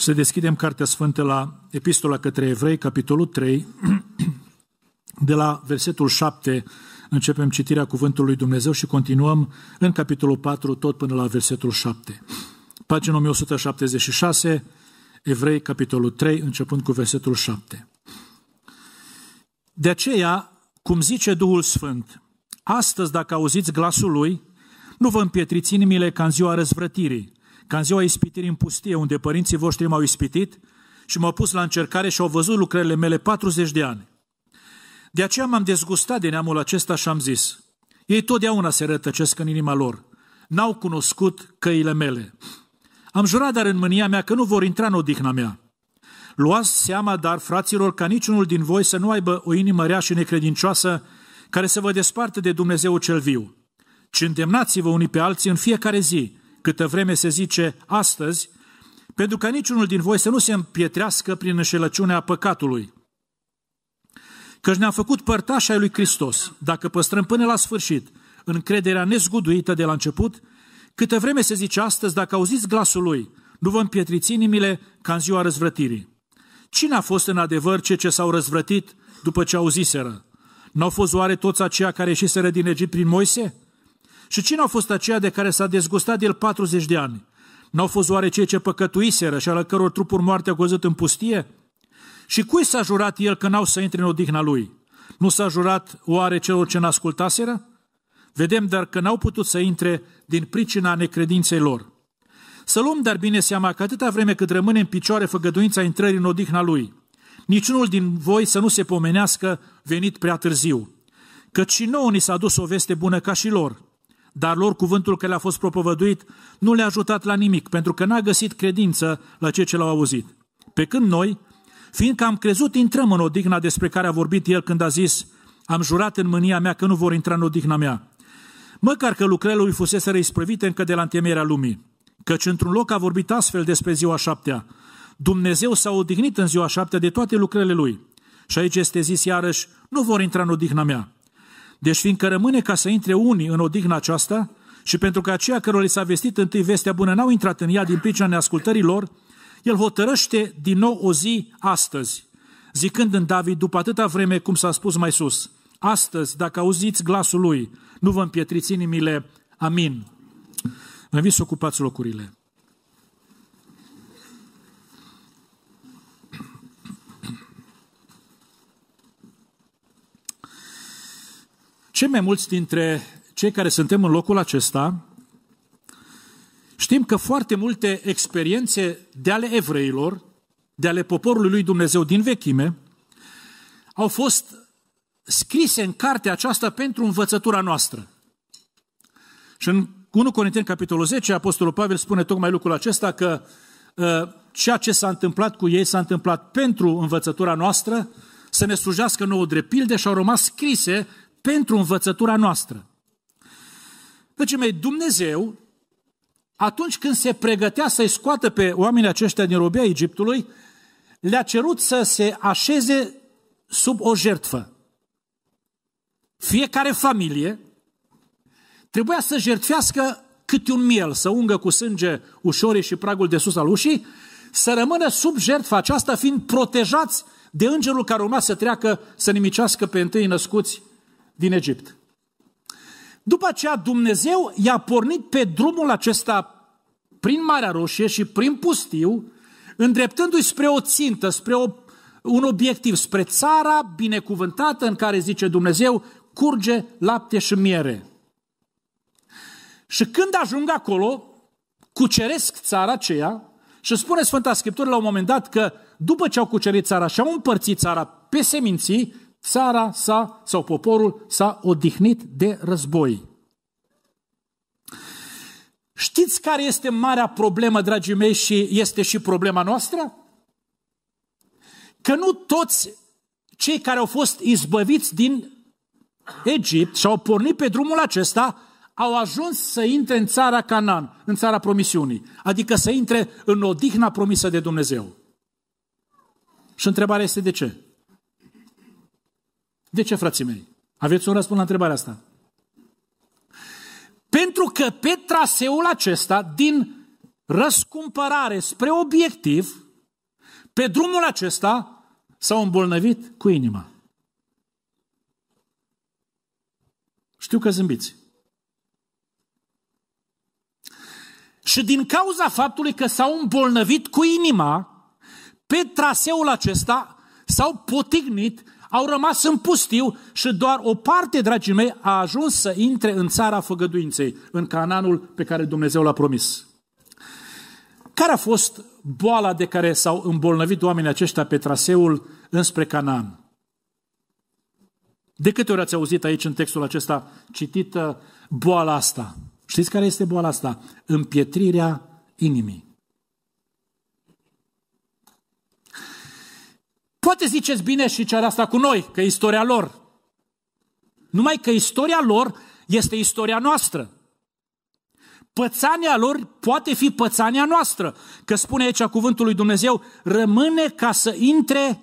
Să deschidem Cartea Sfântă la Epistola către Evrei, capitolul 3, de la versetul 7 începem citirea Cuvântului Dumnezeu și continuăm în capitolul 4 tot până la versetul 7. Pagina 1176, Evrei, capitolul 3, începând cu versetul 7. De aceea, cum zice Duhul Sfânt, astăzi dacă auziți glasul Lui, nu vă împietriți inimile ca în ziua răzvrătirii, ca în ziua ispitirii în pustie, unde părinții voștri m-au ispitit și m-au pus la încercare și au văzut lucrările mele 40 de ani. De aceea m-am dezgustat de neamul acesta și am zis, ei totdeauna se rătăcesc în inima lor, n-au cunoscut căile mele. Am jurat dar în mânia mea că nu vor intra în odihna mea. Luați seama, dar, fraților, ca niciunul din voi să nu aibă o inimă rea și necredincioasă care să vă despartă de Dumnezeu cel viu, ci îndemnați-vă unii pe alții în fiecare zi, câtă vreme se zice astăzi, pentru ca niciunul din voi să nu se împietrească prin înșelăciunea păcatului. Căci ne-am făcut părtașa lui Hristos, dacă păstrăm până la sfârșit încrederea nezguduită de la început, câtă vreme se zice astăzi, dacă auziți glasul lui, nu vă împietriți inimile ca în ziua răzvrătirii. Cine a fost în adevăr ce ce s-au răzvrătit după ce auziseră? N-au fost oare toți aceia care ieșiseră din Egipt prin Moise? Și cine a fost aceia de care s-a dezgustat de el 40 de ani? N-au fost oare cei ce păcătuiseră și ale căror trupuri moarte au găzut în pustie? Și cui s-a jurat el că n-au să intre în odihna lui? Nu s-a jurat oare celor ce n-ascultaseră? Vedem dar că n-au putut să intre din pricina necredinței lor. Să luăm dar bine seama că atâta vreme cât rămâne în picioare făgăduința intrării în odihna lui, niciunul din voi să nu se pomenească venit prea târziu. Căci și nouă ni s-a dus o veste bună ca și lor, dar lor cuvântul că le-a fost propovăduit nu le-a ajutat la nimic, pentru că n-a găsit credință la ceea ce l-au auzit. Pe când noi, fiindcă am crezut, intrăm în odihna despre care a vorbit el când a zis, am jurat în mânia mea că nu vor intra în odihna mea. Măcar că lucrările lui fusese răisprăvite încă de la întemeierea lumii, căci într-un loc a vorbit astfel despre ziua șaptea. Dumnezeu s-a odihnit în ziua șaptea de toate lucrările lui. Și aici este zis iarăși, nu vor intra în odihna mea. Deci fiindcă rămâne ca să intre unii în odihna aceasta și pentru că aceia cărora li s-a vestit întâi vestea bună n-au intrat în ea din pricina neascultării lor, el hotărăște din nou o zi astăzi, zicând în David, după atâta vreme cum s-a spus mai sus, astăzi, dacă auziți glasul lui, nu vă împietriți inimile. Amin. Vă invit să ocupați locurile. Cei mai mulți dintre cei care suntem în locul acesta, știm că foarte multe experiențe de ale evreilor, de ale poporului lui Dumnezeu din vechime, au fost scrise în cartea aceasta pentru învățătura noastră. Și în 1 Corinteni, capitolul 10, Apostolul Pavel spune tocmai lucrul acesta că ă, ceea ce s-a întâmplat cu ei s-a întâmplat pentru învățătura noastră, să ne slujească nouă drept pilde și au rămas scrise pentru învățătura noastră. Deci, mei, Dumnezeu, atunci când se pregătea să-i scoată pe oamenii aceștia din robia Egiptului, le-a cerut să se așeze sub o jertfă. Fiecare familie trebuia să jertfească câte un miel, să ungă cu sânge ușorii și pragul de sus al ușii, să rămână sub jertfa aceasta, fiind protejați de îngerul care urma să treacă să nimicească pe întâi născuți din Egipt. După aceea Dumnezeu i-a pornit pe drumul acesta prin Marea Roșie și prin pustiu, îndreptându-i spre o țintă, spre o, un obiectiv, spre țara binecuvântată în care, zice Dumnezeu, curge lapte și miere. Și când ajung acolo, cuceresc țara aceea și spune Sfânta Scriptură la un moment dat că după ce au cucerit țara și au împărțit țara pe seminții, țara sa sau poporul s-a odihnit de război. Știți care este marea problemă, dragii mei, și este și problema noastră? Că nu toți cei care au fost izbăviți din Egipt și au pornit pe drumul acesta au ajuns să intre în țara Canaan, în țara promisiunii, adică să intre în odihna promisă de Dumnezeu. Și întrebarea este de ce? De ce, frații mei? Aveți un răspuns la întrebarea asta. Pentru că pe traseul acesta, din răscumpărare spre obiectiv, pe drumul acesta s-au îmbolnăvit cu inima. Știu că zâmbiți. Și din cauza faptului că s-au îmbolnăvit cu inima, pe traseul acesta s-au potignit au rămas în pustiu și doar o parte, dragii mei, a ajuns să intre în țara făgăduinței, în Cananul pe care Dumnezeu l-a promis. Care a fost boala de care s-au îmbolnăvit oamenii aceștia pe traseul înspre Canaan? De câte ori ați auzit aici în textul acesta citită boala asta? Știți care este boala asta? Împietrirea inimii. Poate ziceți bine și are asta cu noi, că istoria lor. Numai că istoria lor este istoria noastră. Pățania lor poate fi pățania noastră. Că spune aici cuvântul lui Dumnezeu, rămâne ca să intre,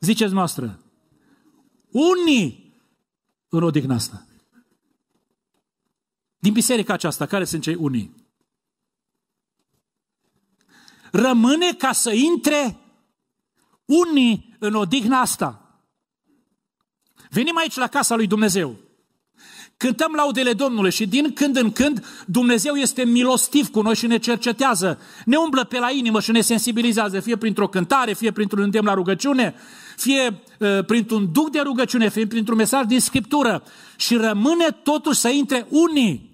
ziceți noastră, unii în odihna asta. Din biserica aceasta, care sunt cei unii? Rămâne ca să intre unii în odihna asta. Venim aici la casa lui Dumnezeu. Cântăm laudele Domnului și din când în când Dumnezeu este milostiv cu noi și ne cercetează, ne umblă pe la inimă și ne sensibilizează, fie printr-o cântare, fie printr-un îndemn la rugăciune, fie uh, printr-un duc de rugăciune, fie printr-un mesaj din Scriptură. Și rămâne totuși să intre unii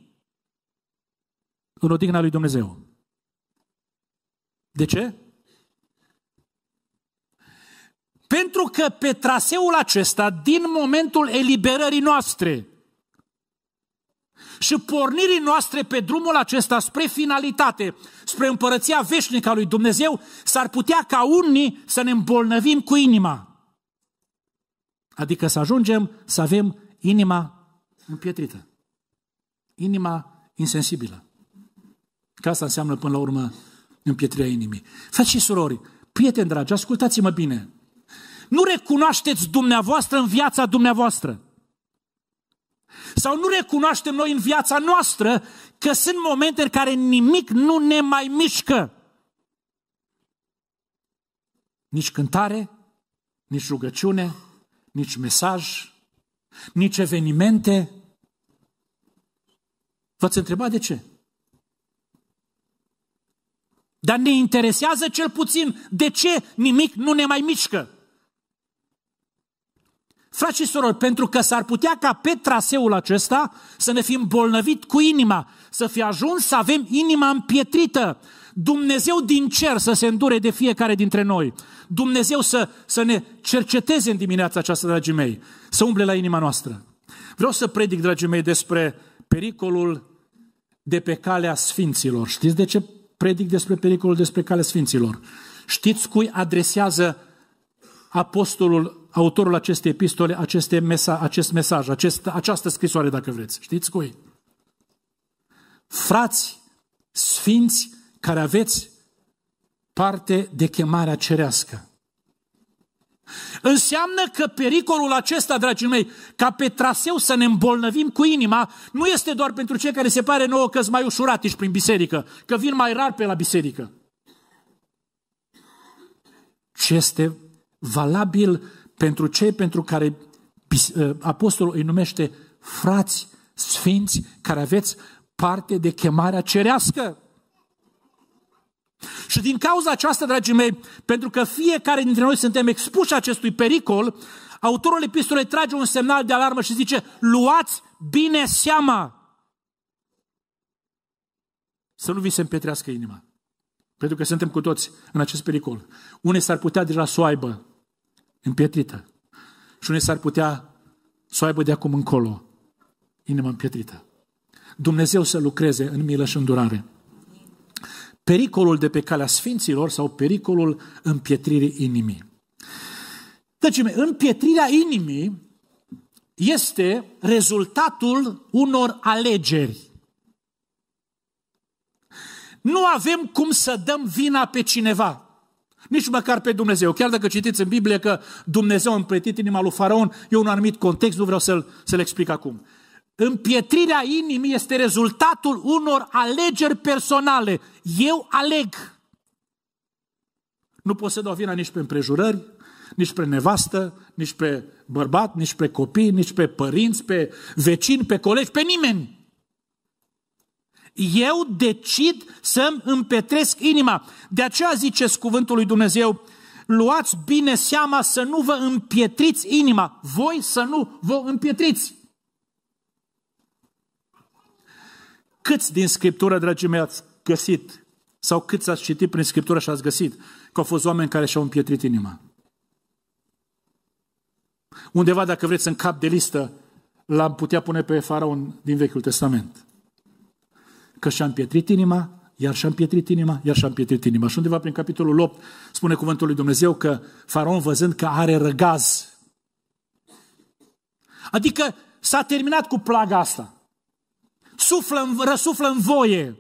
în odihna lui Dumnezeu. De ce? Pentru că pe traseul acesta, din momentul eliberării noastre și pornirii noastre pe drumul acesta spre finalitate, spre împărăția veșnică a lui Dumnezeu, s-ar putea ca unii să ne îmbolnăvim cu inima. Adică să ajungem să avem inima împietrită, inima insensibilă. Ca asta înseamnă până la urmă împietrirea inimii. Frați și surori, prieteni dragi, ascultați-mă bine nu recunoașteți dumneavoastră în viața dumneavoastră. Sau nu recunoaștem noi în viața noastră că sunt momente în care nimic nu ne mai mișcă. Nici cântare, nici rugăciune, nici mesaj, nici evenimente. V-ați întrebat de ce? Dar ne interesează cel puțin de ce nimic nu ne mai mișcă. Frați și sorori, pentru că s-ar putea ca pe traseul acesta să ne fim bolnăvit cu inima, să fi ajuns să avem inima împietrită. Dumnezeu din cer să se îndure de fiecare dintre noi. Dumnezeu să, să ne cerceteze în dimineața aceasta, dragii mei, să umble la inima noastră. Vreau să predic, dragii mei, despre pericolul de pe calea sfinților. Știți de ce predic despre pericolul despre calea sfinților? Știți cui adresează apostolul autorul acestei epistole, aceste mesa, acest mesaj, acest, această scrisoare, dacă vreți. Știți cu ei? Frați sfinți care aveți parte de chemarea cerească. Înseamnă că pericolul acesta, dragii mei, ca pe traseu să ne îmbolnăvim cu inima, nu este doar pentru cei care se pare nouă că mai ușuratici prin biserică, că vin mai rar pe la biserică. Ce este valabil pentru cei pentru care ă, apostolul îi numește frați sfinți care aveți parte de chemarea cerească. Și din cauza aceasta, dragii mei, pentru că fiecare dintre noi suntem expuși acestui pericol, autorul epistolei trage un semnal de alarmă și zice, luați bine seama să nu vi se împietrească inima. Pentru că suntem cu toți în acest pericol. Unii s-ar putea deja să o aibă, împietrită. Și unii s-ar putea să o aibă de acum încolo inima împietrită. Dumnezeu să lucreze în milă și îndurare. Pericolul de pe calea sfinților sau pericolul împietririi inimii. Deci, împietrirea inimii este rezultatul unor alegeri. Nu avem cum să dăm vina pe cineva. Nici măcar pe Dumnezeu. Chiar dacă citiți în Biblie că Dumnezeu a împletit inima lui Faraon, eu un anumit context, nu vreau să-l, să-l explic acum. Împietrirea inimii este rezultatul unor alegeri personale. Eu aleg. Nu pot să dau vina nici pe împrejurări, nici pe nevastă, nici pe bărbat, nici pe copii, nici pe părinți, pe vecini, pe colegi, pe nimeni eu decid să-mi împetresc inima. De aceea ziceți cuvântul lui Dumnezeu, luați bine seama să nu vă împietriți inima, voi să nu vă împietriți. Câți din Scriptură, dragii mei, ați găsit? Sau câți ați citit prin Scriptură și ați găsit că au fost oameni care și-au împietrit inima? Undeva, dacă vreți, în cap de listă, l-am putea pune pe faraon din Vechiul Testament că și-a împietrit inima, iar și-a împietrit inima, iar și-a împietrit inima. Și undeva prin capitolul 8 spune cuvântul lui Dumnezeu că faraon văzând că are răgaz. Adică s-a terminat cu plaga asta. Suflă, în, răsuflă în voie.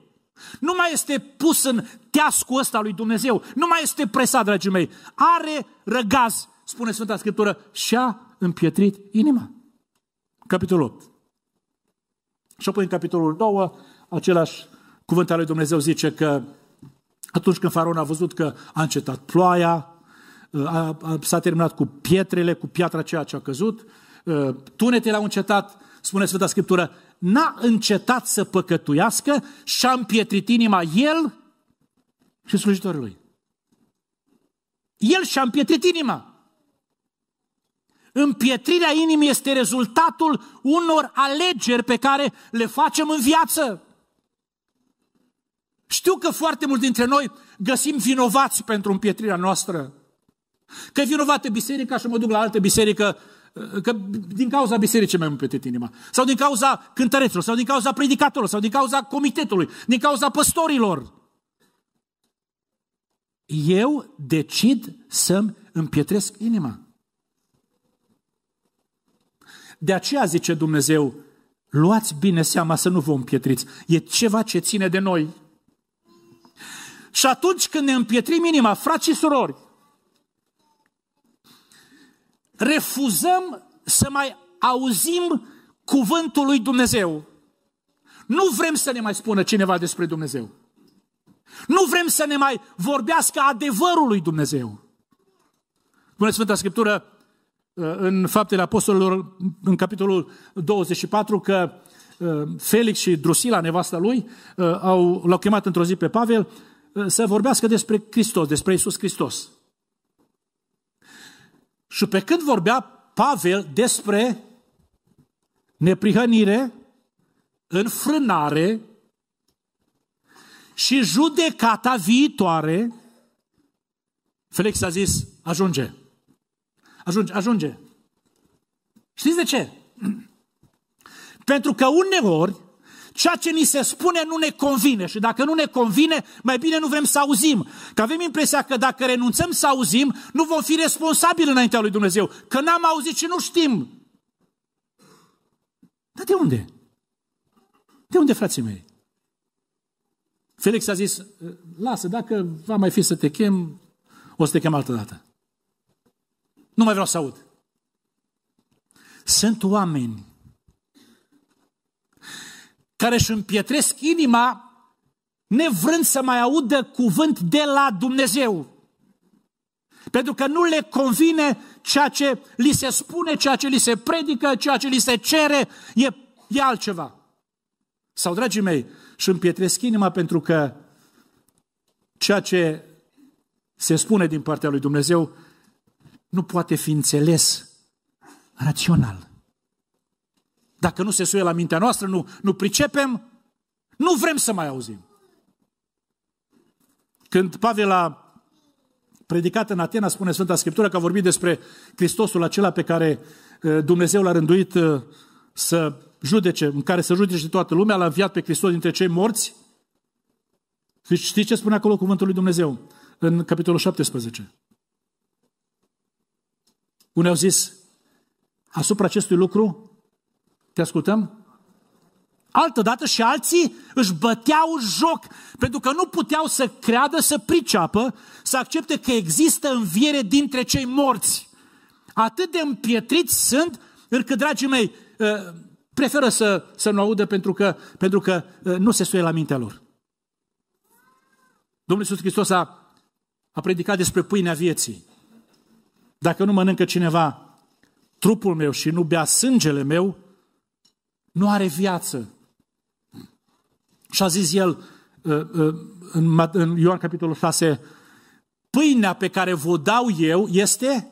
Nu mai este pus în teascul ăsta lui Dumnezeu. Nu mai este presat, dragii mei. Are răgaz, spune Sfânta Scriptură, și-a împietrit inima. Capitolul 8. Și apoi în capitolul 9 Același cuvânt al lui Dumnezeu zice că atunci când faraon a văzut că a încetat ploaia, uh, a, a, s-a terminat cu pietrele, cu piatra ceea ce a căzut, uh, tunetele au încetat, spune Sfânta Scriptură, n-a încetat să păcătuiască și a împietrit inima el și slujitorul lui. El și-a împietrit inima. Împietrirea inimii este rezultatul unor alegeri pe care le facem în viață. Știu că foarte mulți dintre noi găsim vinovați pentru împietrirea noastră. Că e vinovată biserica și mă duc la altă biserică, că din cauza bisericii mai am împietrit inima. Sau din cauza cântăreților, sau din cauza predicatorilor, sau din cauza comitetului, din cauza păstorilor. Eu decid să-mi împietresc inima. De aceea zice Dumnezeu, luați bine seama să nu vă împietriți. E ceva ce ține de noi. Și atunci când ne împietrim inima, frați și surori, refuzăm să mai auzim cuvântul lui Dumnezeu. Nu vrem să ne mai spună cineva despre Dumnezeu. Nu vrem să ne mai vorbească adevărul lui Dumnezeu. Spune Sfânta Scriptură, uh, în Faptele Apostolilor, în capitolul 24, că uh, Felix și Drusila, nevasta lui, uh, au, l-au chemat într-o zi pe Pavel Eh, să vorbească despre Hristos, despre Isus Hristos. Și pe când vorbea Pavel despre neprihănire, înfrânare și judecata viitoare, Felix a zis, ajunge, ajunge, ajunge. Știți de ce? Pentru că uneori ceea ce ni se spune nu ne convine și dacă nu ne convine, mai bine nu vrem să auzim. Că avem impresia că dacă renunțăm să auzim, nu vom fi responsabili înaintea lui Dumnezeu, că n-am auzit și nu știm. Dar de unde? De unde, frații mei? Felix a zis, lasă, dacă va mai fi să te chem, o să te chem altă dată. Nu mai vreau să aud. Sunt oameni care își împietresc inima nevrând să mai audă cuvânt de la Dumnezeu. Pentru că nu le convine ceea ce li se spune, ceea ce li se predică, ceea ce li se cere, e, e altceva. Sau, dragii mei, și împietresc inima pentru că ceea ce se spune din partea lui Dumnezeu nu poate fi înțeles rațional. Dacă nu se suie la mintea noastră, nu, nu pricepem, nu vrem să mai auzim. Când Pavel a predicat în Atena, spune Sfânta Scriptură că a vorbit despre Hristosul acela pe care uh, Dumnezeu l-a rânduit uh, să judece, în care să judece toată lumea, l-a înviat pe Hristos dintre cei morți. Deci știți ce spune acolo cuvântul lui Dumnezeu? În capitolul 17. Unii au zis, asupra acestui lucru te ascultăm? Altădată și alții își băteau joc, pentru că nu puteau să creadă, să priceapă, să accepte că există înviere dintre cei morți. Atât de împietriți sunt, încât, dragii mei, ă, preferă să, să nu audă pentru că, pentru că ă, nu se suie la mintea lor. Domnul Iisus Hristos a, a predicat despre pâinea vieții. Dacă nu mănâncă cineva trupul meu și nu bea sângele meu, nu are viață. Și a zis el uh, uh, în Ioan capitolul 6, pâinea pe care vă dau eu este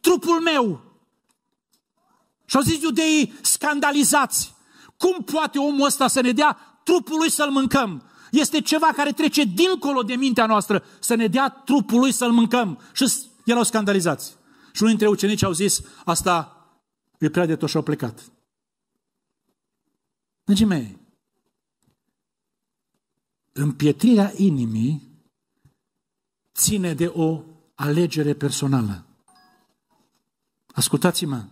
trupul meu. Și au zis iudeii scandalizați. Cum poate omul ăsta să ne dea trupul lui să-l mâncăm? Este ceva care trece dincolo de mintea noastră, să ne dea trupul lui să-l mâncăm. Și erau scandalizați. Și unul dintre ucenici au zis, asta e prea de tot și au plecat. Dragii mei, împietrirea inimii ține de o alegere personală. Ascultați-mă!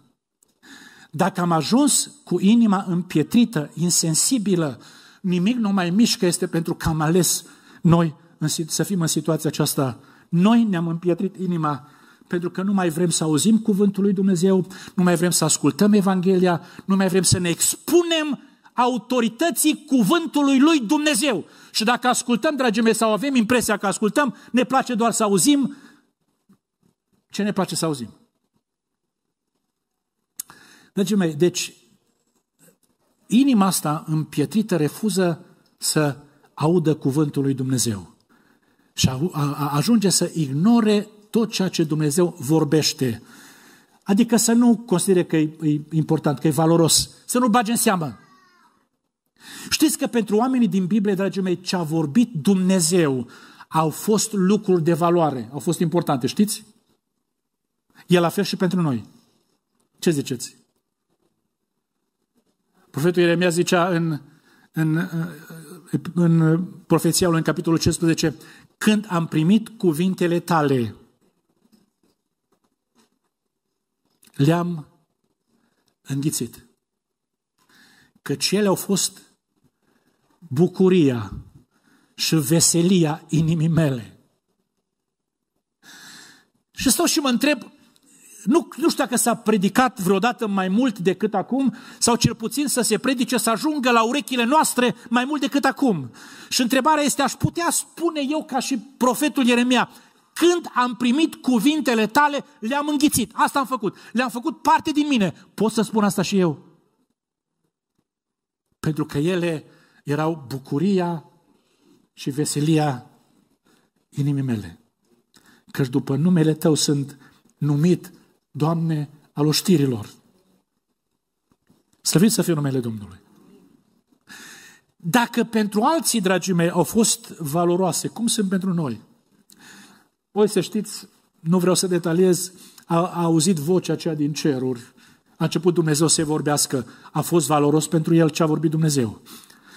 Dacă am ajuns cu inima împietrită, insensibilă, nimic nu mai mișcă este pentru că am ales noi să fim în situația aceasta. Noi ne-am împietrit inima pentru că nu mai vrem să auzim cuvântul lui Dumnezeu, nu mai vrem să ascultăm Evanghelia, nu mai vrem să ne expunem autorității cuvântului lui Dumnezeu. Și dacă ascultăm, dragii mei, sau avem impresia că ascultăm, ne place doar să auzim ce ne place să auzim. Dragii mei, deci inima asta împietrită refuză să audă cuvântul lui Dumnezeu și a, a, ajunge să ignore tot ceea ce Dumnezeu vorbește. Adică să nu considere că e, e important, că e valoros, să nu bage în seamă. Știți că pentru oamenii din Biblie, dragii mei, ce a vorbit Dumnezeu, au fost lucruri de valoare, au fost importante, știți? E la fel și pentru noi. Ce ziceți? Profetul Ieremia zicea în, în, în profeția lui, în capitolul 15, când am primit cuvintele tale, le-am înghițit. Căci ele au fost bucuria și veselia inimii mele. Și stau și mă întreb, nu, nu știu dacă s-a predicat vreodată mai mult decât acum, sau cel puțin să se predice, să ajungă la urechile noastre mai mult decât acum. Și întrebarea este, aș putea spune eu ca și profetul Ieremia, când am primit cuvintele tale, le-am înghițit. Asta am făcut. Le-am făcut parte din mine. Pot să spun asta și eu. Pentru că ele erau bucuria și veselia inimii mele. Căci după numele Tău sunt numit, Doamne, al oștirilor. Slăvit să fie numele Domnului. Dacă pentru alții, dragii mei, au fost valoroase, cum sunt pentru noi? Voi să știți, nu vreau să detaliez, a, a auzit vocea aceea din ceruri, a început Dumnezeu să vorbească, a fost valoros pentru el ce a vorbit Dumnezeu.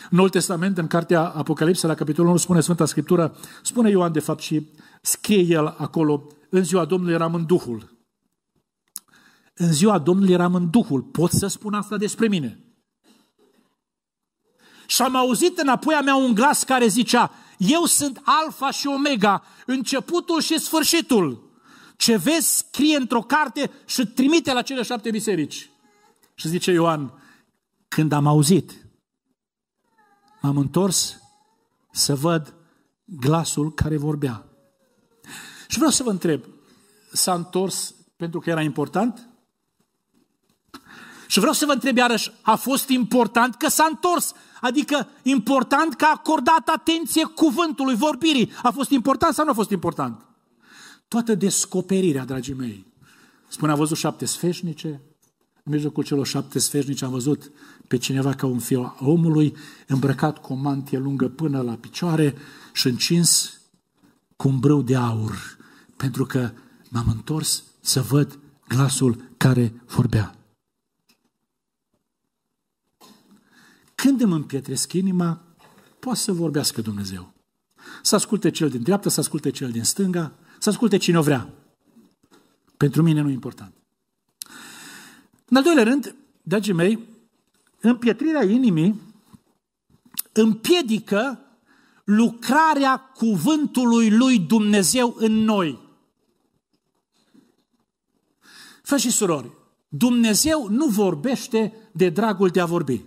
Noul Testament, în cartea Apocalipsa, la capitolul 1, spune Sfânta Scriptură, spune Ioan, de fapt, și scrie el acolo, în ziua Domnului eram în Duhul. În ziua Domnului eram în Duhul. Pot să spun asta despre mine. Și am auzit înapoi a mea un glas care zicea, eu sunt Alfa și Omega, începutul și sfârșitul. Ce vezi, scrie într-o carte și trimite la cele șapte biserici. Și zice Ioan, când am auzit, M-am întors să văd glasul care vorbea. Și vreau să vă întreb, s-a întors pentru că era important? Și vreau să vă întreb iarăși, a fost important că s-a întors? Adică important că a acordat atenție cuvântului, vorbirii. A fost important sau nu a fost important? Toată descoperirea, dragii mei. Spunea, a văzut șapte sfeșnice, în mijlocul celor șapte sfernici am văzut pe cineva ca un fiu a omului, îmbrăcat cu o mantie lungă până la picioare și încins cu un brâu de aur, pentru că m-am întors să văd glasul care vorbea. Când îmi împietresc inima, poate să vorbească Dumnezeu. Să asculte cel din dreapta, să asculte cel din stânga, să asculte cine o vrea. Pentru mine nu e important. În al doilea rând, dragii mei, împietrirea inimii împiedică lucrarea cuvântului lui Dumnezeu în noi. Frăți și surori, Dumnezeu nu vorbește de dragul de a vorbi.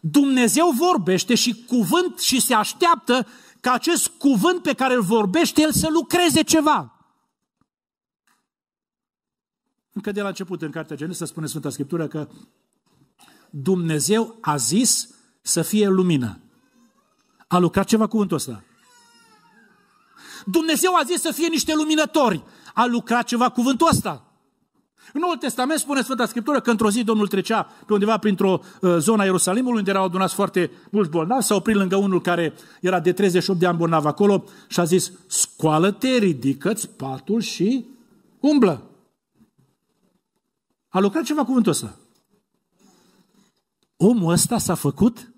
Dumnezeu vorbește și cuvânt și se așteaptă ca acest cuvânt pe care îl vorbește el să lucreze ceva. Încă de la început, în Cartea Genesa, spune Sfânta Scriptură că Dumnezeu a zis să fie lumină. A lucrat ceva cuvântul ăsta. Dumnezeu a zis să fie niște luminători. A lucrat ceva cuvântul ăsta. În Noul Testament spune Sfânta Scriptură că într-o zi Domnul trecea pe undeva printr-o uh, zonă a Ierusalimului unde erau adunați foarte mulți bolnavi, s-a oprit lângă unul care era de 38 de ani bolnav acolo și a zis, scoală-te, ridică-ți patul și umblă. A lucrat ceva cuvântul ăsta. Omul ăsta s-a făcut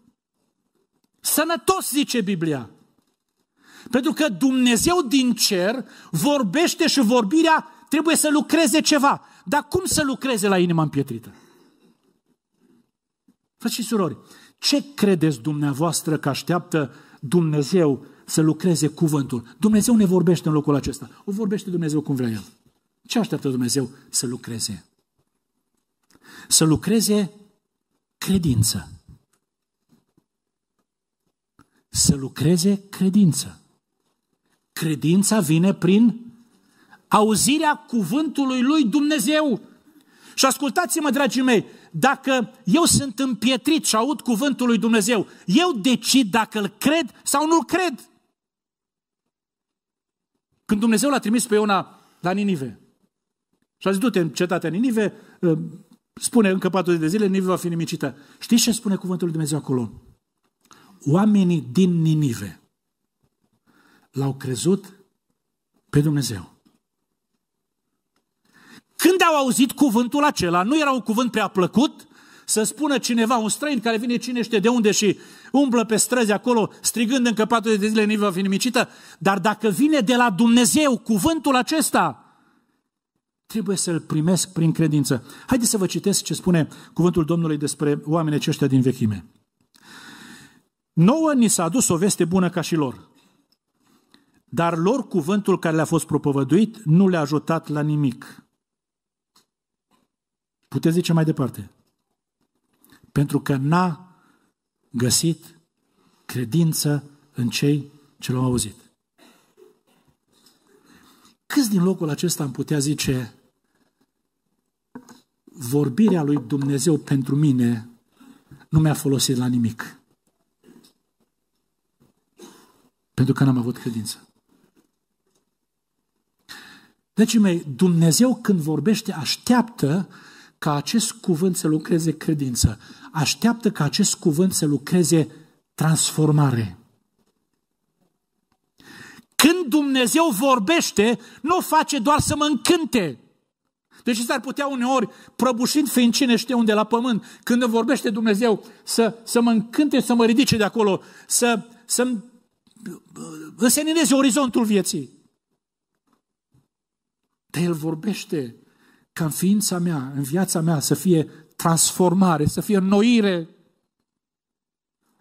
sănătos, zice Biblia. Pentru că Dumnezeu din cer vorbește și vorbirea trebuie să lucreze ceva. Dar cum să lucreze la inima împietrită? Frăți și surori, ce credeți dumneavoastră că așteaptă Dumnezeu să lucreze cuvântul? Dumnezeu ne vorbește în locul acesta. O vorbește Dumnezeu cum vrea El. Ce așteaptă Dumnezeu să lucreze? să lucreze credință. Să lucreze credință. Credința vine prin auzirea cuvântului lui Dumnezeu. Și ascultați-mă, dragii mei, dacă eu sunt împietrit și aud cuvântul lui Dumnezeu, eu decid dacă îl cred sau nu-l cred. Când Dumnezeu l-a trimis pe Iona la Ninive și a zis, du-te în cetatea Ninive, spune încă 40 de zile, Ninive va fi nimicită. Știți ce spune cuvântul lui Dumnezeu acolo? Oamenii din Ninive l-au crezut pe Dumnezeu. Când au auzit cuvântul acela, nu era un cuvânt prea plăcut să spună cineva, un străin care vine cine știe de unde și umblă pe străzi acolo, strigând încă 40 de zile, Ninive va fi nimicită, dar dacă vine de la Dumnezeu cuvântul acesta, trebuie să-l primesc prin credință. Haideți să vă citesc ce spune cuvântul Domnului despre oamenii aceștia din vechime. Nouă ni s-a adus o veste bună ca și lor, dar lor cuvântul care le-a fost propovăduit nu le-a ajutat la nimic. Puteți zice mai departe. Pentru că n-a găsit credință în cei ce l-au auzit. Câți din locul acesta am putea zice, vorbirea lui Dumnezeu pentru mine nu mi-a folosit la nimic. Pentru că n-am avut credință. Deci, mei, Dumnezeu când vorbește, așteaptă ca acest cuvânt să lucreze credință. Așteaptă ca acest cuvânt să lucreze transformare. Când Dumnezeu vorbește, nu face doar să mă încânte. Deci, s-ar putea uneori, prăbușind fiind cine știe unde la pământ, când îmi vorbește Dumnezeu, să, să mă încânte, să mă ridice de acolo, să, să-mi uh, însenineze orizontul vieții. Dar El vorbește ca în ființa mea, în viața mea, să fie transformare, să fie înnoire.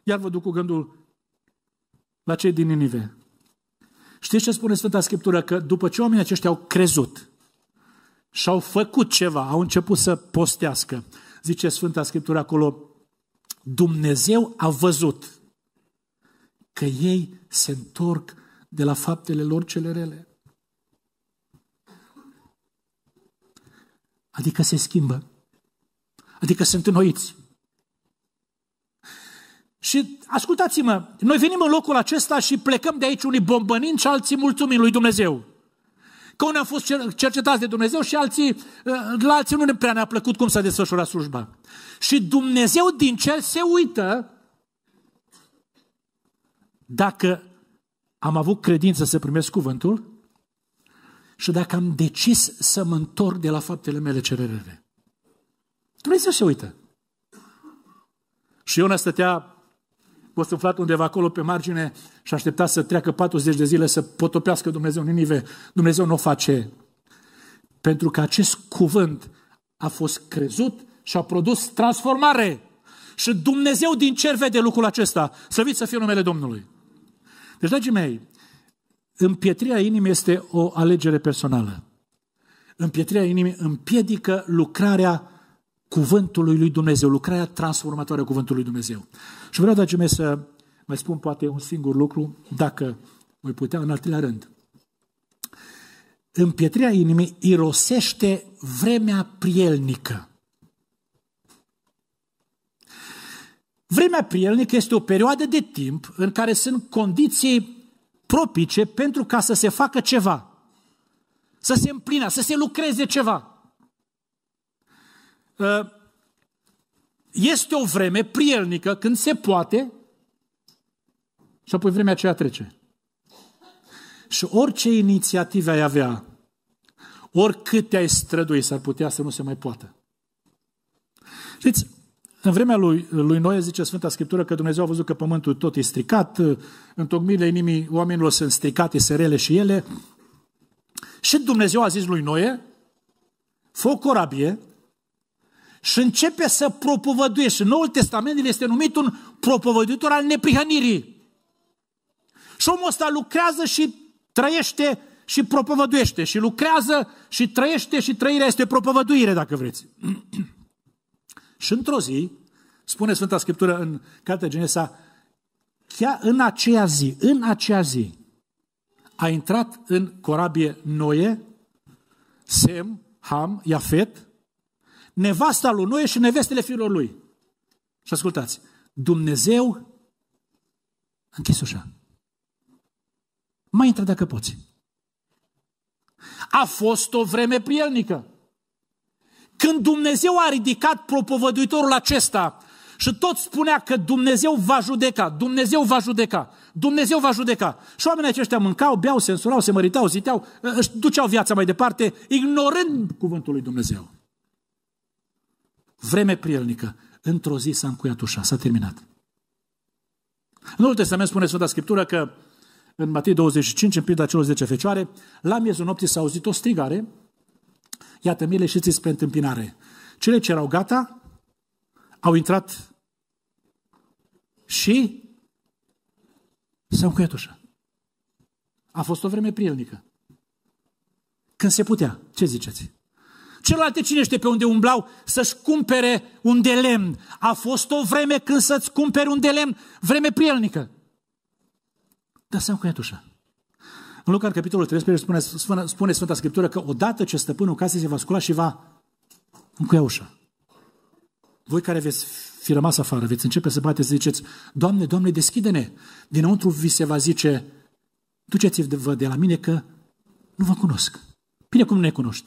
Iar vă duc cu gândul la cei din Ninive. Știți ce spune Sfânta Scriptură? Că după ce oamenii aceștia au crezut, și-au făcut ceva, au început să postească. Zice Sfânta Scriptură acolo, Dumnezeu a văzut că ei se întorc de la faptele lor cele rele. Adică se schimbă. Adică sunt înnoiți. Și ascultați-mă, noi venim în locul acesta și plecăm de aici unii bombănind și alții mulțumim lui Dumnezeu că unii au fost cercetați de Dumnezeu și alții, ă, la alții nu ne prea ne-a plăcut cum s-a desfășurat slujba. Și Dumnezeu din cer se uită dacă am avut credință să primesc cuvântul și dacă am decis să mă întorc de la faptele mele cererele. Dumnezeu se uită. Și Iona stătea o suflat undeva acolo pe margine și aștepta să treacă 40 de zile să potopească Dumnezeu Ninive. Dumnezeu nu o face. Pentru că acest cuvânt a fost crezut și a produs transformare. Și Dumnezeu din cer vede lucrul acesta. Slăvit să fie numele Domnului. Deci, dragii mei, împietrirea inimii este o alegere personală. Împietrirea inimii împiedică lucrarea cuvântului lui Dumnezeu, lucrarea transformatoare a cuvântului lui Dumnezeu. Și vreau, dragii mei, să mai spun poate un singur lucru, dacă voi putea, în al treilea rând. Împietrirea inimii irosește vremea prielnică. Vremea prielnică este o perioadă de timp în care sunt condiții propice pentru ca să se facă ceva, să se împlină, să se lucreze ceva. Uh, este o vreme prielnică când se poate și apoi vremea aceea trece. Și orice inițiativă ai avea, oricât te-ai strădui, s-ar putea să nu se mai poată. Știți, în vremea lui, lui Noe zice Sfânta Scriptură că Dumnezeu a văzut că pământul tot e stricat, întocmirile inimii oamenilor sunt stricate, se rele și ele. Și Dumnezeu a zis lui Noe, fă o corabie și începe să propovăduiește. Noul Testament este numit un propovăduitor al neprihănirii. Și omul ăsta lucrează și trăiește și propovăduiește și lucrează și trăiește și trăirea este propovăduire, dacă vreți. și într-o zi, spune Sfânta Scriptură în Cartea Genesa, chiar în aceea zi, în aceea zi, a intrat în corabie Noe, Sem, Ham, Iafet, nevasta lui Noe și nevestele fiilor lui. Și ascultați, Dumnezeu a închis ușa. Mai intră dacă poți. A fost o vreme prielnică. Când Dumnezeu a ridicat propovăduitorul acesta și tot spunea că Dumnezeu va judeca, Dumnezeu va judeca, Dumnezeu va judeca. Și oamenii aceștia mâncau, beau, se însurau, se măritau, ziteau, își duceau viața mai departe, ignorând cuvântul lui Dumnezeu vreme prielnică. Într-o zi s-a încuiat ușa, s-a terminat. În Noul Testament spune Sfânta Scriptură că în Matei 25, în pildă celor 10 fecioare, la miezul nopții s-a auzit o strigare, iată mile și ți spre întâmpinare. Cele ce erau gata au intrat și s au încuiat ușa. A fost o vreme prielnică. Când se putea. Ce ziceți? celelalte cine știe pe unde umblau să-și cumpere un de lemn. A fost o vreme când să-ți cumperi un de lemn, vreme prielnică. Dar seama cu iatușa. În Luca, în capitolul 13, spune, spune, spune Sfânta Scriptură că odată ce stăpânul casei se va scula și va încuia ușa. Voi care veți fi rămas afară, veți începe să bateți, ziceți, Doamne, Doamne, deschide-ne! Dinăuntru vi se va zice, duceți-vă de la mine că nu vă cunosc. Bine cum ne cunoști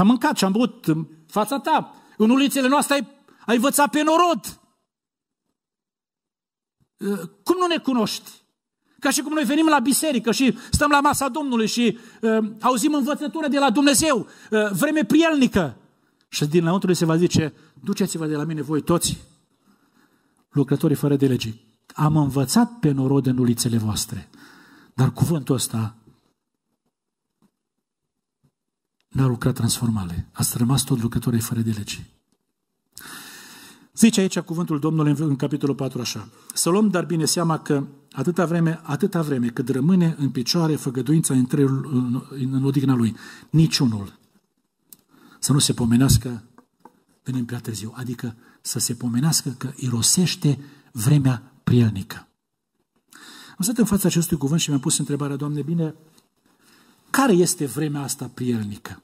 am mâncat și am băut în fața ta. În ulițele noastre ai, ai vățat pe norod. Ă, cum nu ne cunoști? Ca și cum noi venim la biserică și stăm la masa Domnului și uh, auzim învățătură de la Dumnezeu, uh, vreme prielnică. Și dinăuntru se va zice, duceți-vă de la mine voi toți, lucrătorii fără de legi. Am învățat pe norod în ulițele voastre, dar cuvântul ăsta n-a lucrat transformare. A rămas tot lucrătorii fără de lege. Zice aici cuvântul Domnului în, în capitolul 4 așa. Să luăm dar bine seama că atâta vreme, atâta vreme cât rămâne în picioare făgăduința între în, în, în odihna lui, niciunul să nu se pomenească venim prea târziu, adică să se pomenească că irosește vremea prielnică. Am stat în fața acestui cuvânt și mi-am pus întrebarea, Doamne, bine, care este vremea asta prielnică?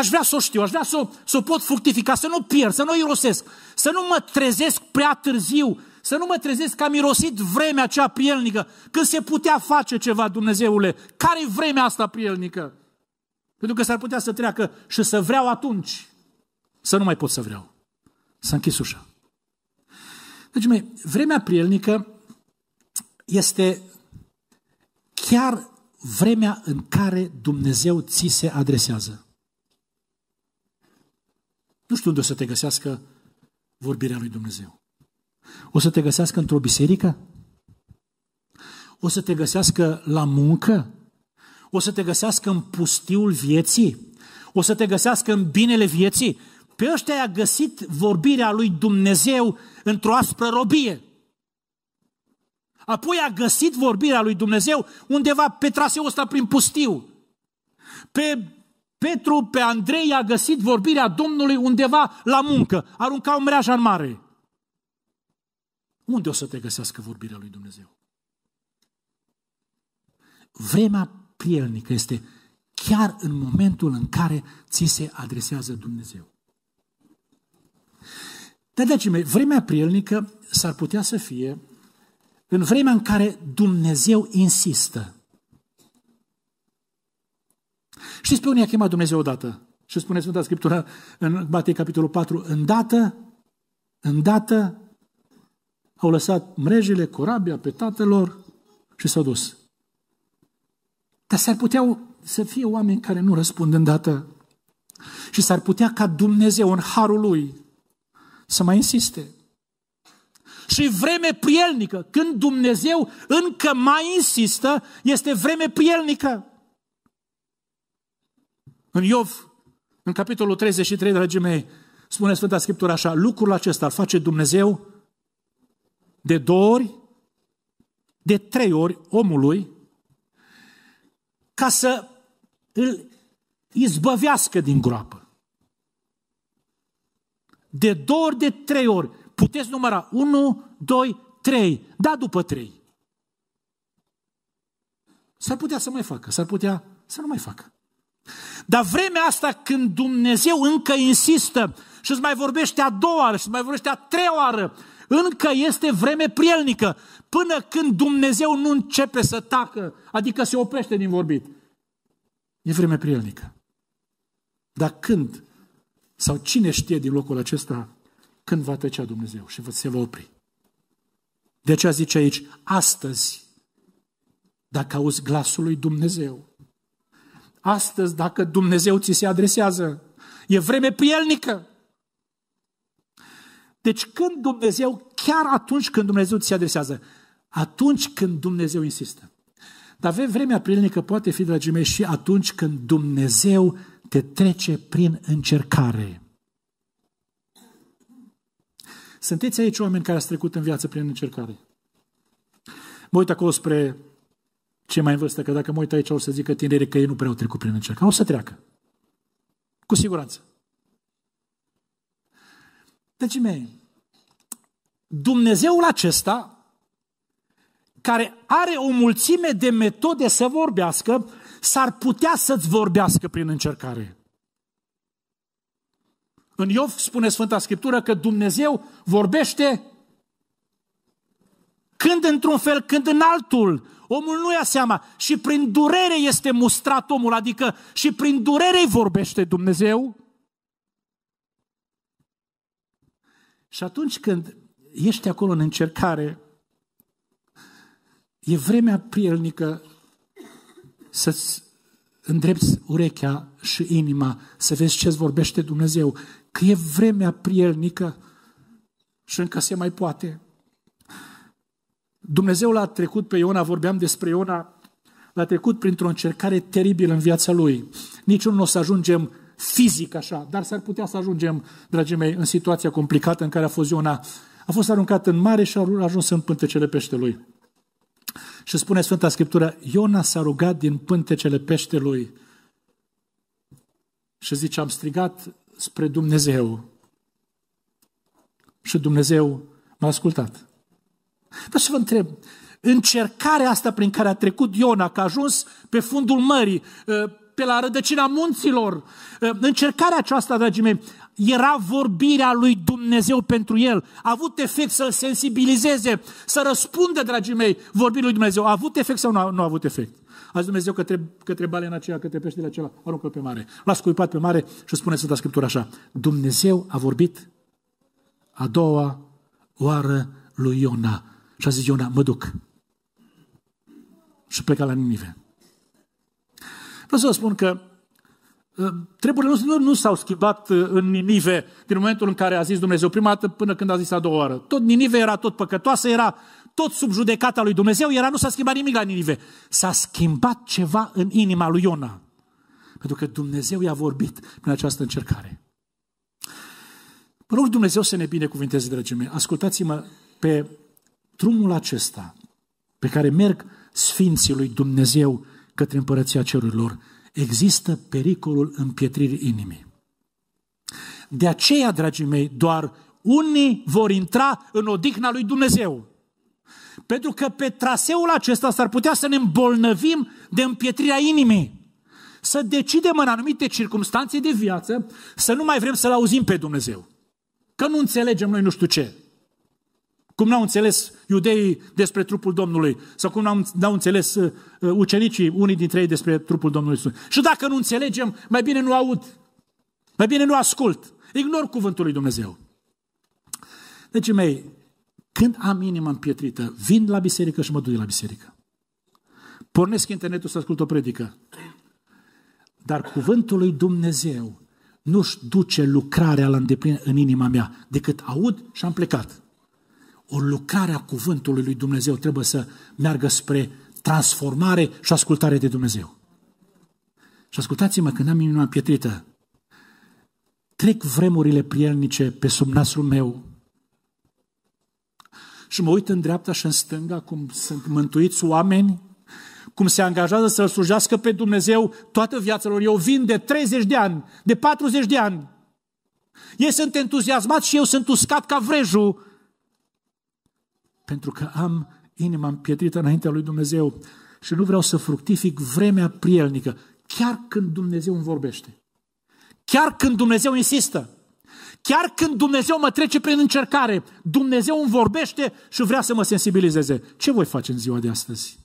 aș vrea să o știu, aș vrea să o, să o pot fructifica, să nu pierd, să nu irosesc, să nu mă trezesc prea târziu, să nu mă trezesc că am irosit vremea cea prielnică, când se putea face ceva, Dumnezeule. Care-i vremea asta prielnică? Pentru că s-ar putea să treacă și să vreau atunci. Să nu mai pot să vreau. Să închis ușa. Deci, mei, vremea prielnică este chiar vremea în care Dumnezeu ți se adresează. Nu știu unde o să te găsească vorbirea lui Dumnezeu. O să te găsească într-o biserică? O să te găsească la muncă? O să te găsească în pustiul vieții? O să te găsească în binele vieții? Pe ăștia a găsit vorbirea lui Dumnezeu într-o aspră robie. Apoi a găsit vorbirea lui Dumnezeu undeva pe traseul ăsta prin pustiu, pe Petru pe Andrei a găsit vorbirea Domnului undeva la muncă. o mreaja în mare. Unde o să te găsească vorbirea lui Dumnezeu? Vremea prielnică este chiar în momentul în care ți se adresează Dumnezeu. Dar, dragii mei, vremea prielnică s-ar putea să fie în vremea în care Dumnezeu insistă și pe unii a chemat Dumnezeu odată? Și spune Sfânta Scriptură în Matei capitolul 4, îndată, îndată au lăsat mrejele, corabia pe tatălor și s-au dus. Dar s-ar putea să fie oameni care nu răspund îndată și s-ar putea ca Dumnezeu în harul lui să mai insiste. Și vreme prielnică, când Dumnezeu încă mai insistă, este vreme prielnică. În Iov, în capitolul 33, dragii mei, spune Sfânta Scriptură așa, lucrul acesta îl face Dumnezeu de două ori, de trei ori omului, ca să îl izbăvească din groapă. De două ori, de trei ori. Puteți număra 1, 2, 3. Da, după 3. S-ar putea să mai facă, s-ar putea să nu mai facă. Dar vremea asta când Dumnezeu încă insistă și îți mai vorbește a doua oară și îți mai vorbește a treia oară, încă este vreme prielnică, până când Dumnezeu nu începe să tacă, adică se oprește din vorbit. E vreme prielnică. Dar când sau cine știe din locul acesta când va tăcea Dumnezeu și se va opri? De aceea zice aici, astăzi, dacă auzi glasul lui Dumnezeu, Astăzi, dacă Dumnezeu ți se adresează, e vreme prielnică. Deci când Dumnezeu, chiar atunci când Dumnezeu ți se adresează, atunci când Dumnezeu insistă. Dar vremea prielnică poate fi, dragii mei, și atunci când Dumnezeu te trece prin încercare. Sunteți aici oameni care ați trecut în viață prin încercare. Mă uit acolo spre ce mai în vârstă, că dacă mă uit aici o să zică tineri că ei nu prea au trecut prin încercare. O să treacă. Cu siguranță. Deci, mei, Dumnezeul acesta, care are o mulțime de metode să vorbească, s-ar putea să-ți vorbească prin încercare. În Iov spune Sfânta Scriptură că Dumnezeu vorbește când într-un fel, când în altul, Omul nu ia seama și prin durere este mustrat omul, adică și prin durere îi vorbește Dumnezeu. Și atunci când ești acolo în încercare, e vremea prielnică să-ți îndrepți urechea și inima, să vezi ce-ți vorbește Dumnezeu, că e vremea prielnică și încă se mai poate. Dumnezeu l-a trecut pe Iona, vorbeam despre Iona, l-a trecut printr-o încercare teribilă în viața lui. Niciunul nu o să ajungem fizic așa, dar s-ar putea să ajungem, dragii mei, în situația complicată în care a fost Iona. A fost aruncat în mare și a ajuns în pântecele peștelui. Și spune Sfânta Scriptură, Iona s-a rugat din pântecele peștelui și zice, am strigat spre Dumnezeu și Dumnezeu m-a ascultat. Dar să vă întreb, încercarea asta prin care a trecut Iona, că a ajuns pe fundul mării, ă, pe la rădăcina munților, ă, încercarea aceasta, dragii mei, era vorbirea lui Dumnezeu pentru el. A avut efect să-l sensibilizeze, să răspundă, dragii mei, vorbirea lui Dumnezeu. A avut efect sau nu a, nu a avut efect? Azi Dumnezeu către, către balena aceea, către peștele acela, aruncă pe mare. L-a scuipat pe mare și spune Sfânta Scriptură așa. Dumnezeu a vorbit a doua oară lui Iona și a zis Iona, mă duc. Și pleca la Ninive. Vreau să vă spun că ă, treburile nu, nu s-au schimbat ă, în Ninive din momentul în care a zis Dumnezeu prima dată până când a zis a doua oară. Tot Ninive era tot păcătoasă, era tot sub judecata lui Dumnezeu, era nu s-a schimbat nimic la Ninive. S-a schimbat ceva în inima lui Iona. Pentru că Dumnezeu i-a vorbit prin această încercare. Mă rog Dumnezeu să ne binecuvinteze, dragii mei. Ascultați-mă pe drumul acesta pe care merg Sfinții lui Dumnezeu către împărăția cerurilor, există pericolul împietririi inimii. De aceea, dragii mei, doar unii vor intra în odihna lui Dumnezeu. Pentru că pe traseul acesta s-ar putea să ne îmbolnăvim de împietrirea inimii. Să decidem în anumite circunstanțe de viață să nu mai vrem să-L auzim pe Dumnezeu. Că nu înțelegem noi nu știu ce. Cum n-au înțeles iudeii despre trupul Domnului? Sau cum n-au, înțeles uh, uh, ucenicii, unii dintre ei, despre trupul Domnului Iisus? Și dacă nu înțelegem, mai bine nu aud, mai bine nu ascult. Ignor cuvântul lui Dumnezeu. Deci, mei, când am inima împietrită, vin la biserică și mă duc la biserică. Pornesc internetul să ascult o predică. Dar cuvântul lui Dumnezeu nu-și duce lucrarea la îndeplinire în inima mea, decât aud și am plecat o lucrare a cuvântului lui Dumnezeu trebuie să meargă spre transformare și ascultare de Dumnezeu. Și ascultați-mă că n-am inima pietrită. Trec vremurile prielnice pe sub nasul meu și mă uit în dreapta și în stânga cum sunt mântuiți oameni, cum se angajează să-L slujească pe Dumnezeu toată viața lor. Eu vin de 30 de ani, de 40 de ani. Ei sunt entuziasmați și eu sunt uscat ca vrejul pentru că am inima împietrită înaintea lui Dumnezeu și nu vreau să fructific vremea prielnică, chiar când Dumnezeu îmi vorbește. Chiar când Dumnezeu insistă. Chiar când Dumnezeu mă trece prin încercare, Dumnezeu îmi vorbește și vrea să mă sensibilizeze. Ce voi face în ziua de astăzi?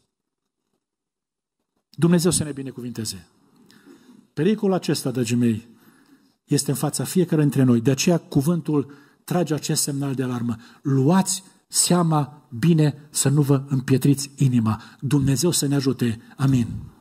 Dumnezeu să ne binecuvinteze. Pericolul acesta, dragii mei, este în fața fiecare dintre noi. De aceea cuvântul trage acest semnal de alarmă. Luați seama bine să nu vă împietriți inima. Dumnezeu să ne ajute. Amin.